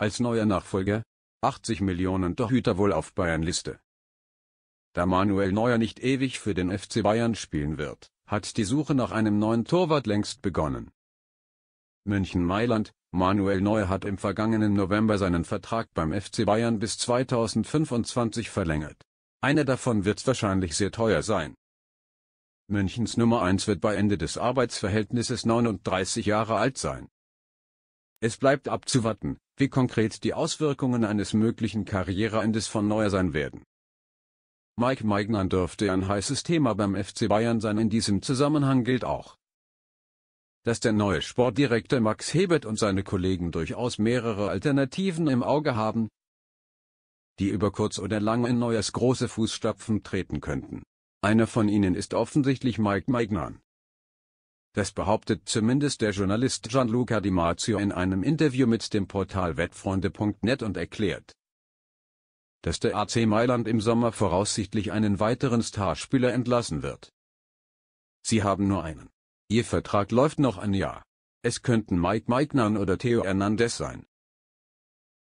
als neuer Nachfolger? 80 Millionen Torhüter wohl auf Bayern-Liste. Da Manuel Neuer nicht ewig für den FC Bayern spielen wird, hat die Suche nach einem neuen Torwart längst begonnen. München-Mailand, Manuel Neuer hat im vergangenen November seinen Vertrag beim FC Bayern bis 2025 verlängert. Einer davon wird wahrscheinlich sehr teuer sein. Münchens Nummer 1 wird bei Ende des Arbeitsverhältnisses 39 Jahre alt sein. Es bleibt abzuwarten, wie konkret die Auswirkungen eines möglichen Karriereendes von Neuer sein werden. Mike Maignan dürfte ein heißes Thema beim FC Bayern sein. In diesem Zusammenhang gilt auch, dass der neue Sportdirektor Max Hebert und seine Kollegen durchaus mehrere Alternativen im Auge haben, die über kurz oder lang in Neuers große Fußstapfen treten könnten. Einer von ihnen ist offensichtlich Mike Maignan. Das behauptet zumindest der Journalist Gianluca Di Marzio in einem Interview mit dem Portal Wettfreunde.net und erklärt, dass der AC Mailand im Sommer voraussichtlich einen weiteren Starspieler entlassen wird. Sie haben nur einen. Ihr Vertrag läuft noch ein Jahr. Es könnten Mike Meignan oder Theo Hernandez sein.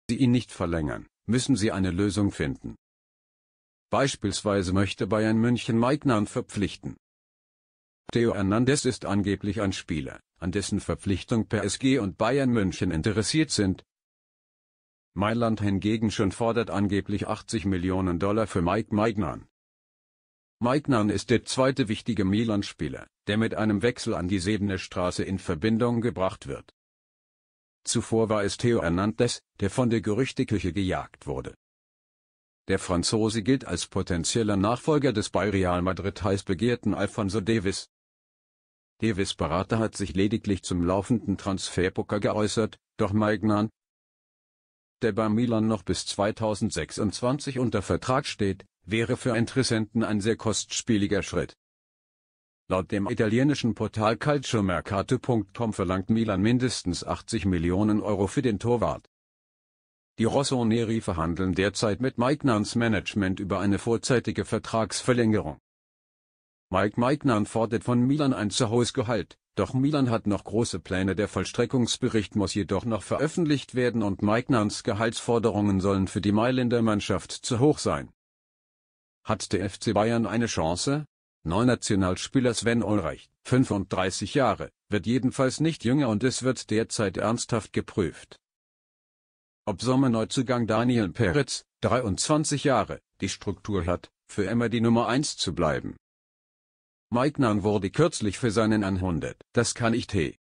Sie ihn nicht verlängern, müssen sie eine Lösung finden. Beispielsweise möchte Bayern München Meignan verpflichten. Theo Hernandez ist angeblich ein Spieler, an dessen Verpflichtung PSG und Bayern München interessiert sind. Mailand hingegen schon fordert angeblich 80 Millionen Dollar für Mike Maignan. Maignan ist der zweite wichtige Milan-Spieler, der mit einem Wechsel an die Sebene Straße in Verbindung gebracht wird. Zuvor war es Theo Hernandez, der von der Gerüchteküche gejagt wurde. Der Franzose gilt als potenzieller Nachfolger des bei Real Madrid heiß begehrten Alfonso Davis, Davis Berater hat sich lediglich zum laufenden Transferpoker geäußert, doch Maignan, der bei Milan noch bis 2026 unter Vertrag steht, wäre für Interessenten ein sehr kostspieliger Schritt. Laut dem italienischen Portal Calciomercato.com verlangt Milan mindestens 80 Millionen Euro für den Torwart. Die Rossoneri verhandeln derzeit mit Maignans Management über eine vorzeitige Vertragsverlängerung. Mike Meignan fordert von Milan ein zu hohes Gehalt, doch Milan hat noch große Pläne. Der Vollstreckungsbericht muss jedoch noch veröffentlicht werden und Meignans Gehaltsforderungen sollen für die Mailänder Mannschaft zu hoch sein. Hat der FC Bayern eine Chance? Neunationalspieler Sven Ulreich, 35 Jahre, wird jedenfalls nicht jünger und es wird derzeit ernsthaft geprüft. Ob Sommerneuzugang Daniel Peretz, 23 Jahre, die Struktur hat, für immer die Nummer 1 zu bleiben. Maignan wurde kürzlich für seinen 100. Das kann ich T.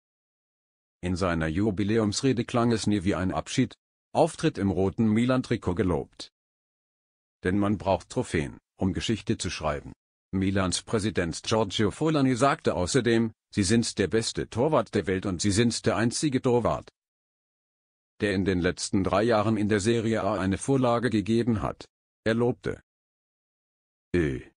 In seiner Jubiläumsrede klang es nie wie ein Abschied. Auftritt im roten Milan-Trikot gelobt. Denn man braucht Trophäen, um Geschichte zu schreiben. Milans Präsident Giorgio Folani sagte außerdem, Sie sind der beste Torwart der Welt und Sie sind der einzige Torwart, der in den letzten drei Jahren in der Serie A eine Vorlage gegeben hat. Er lobte. Ö. Äh.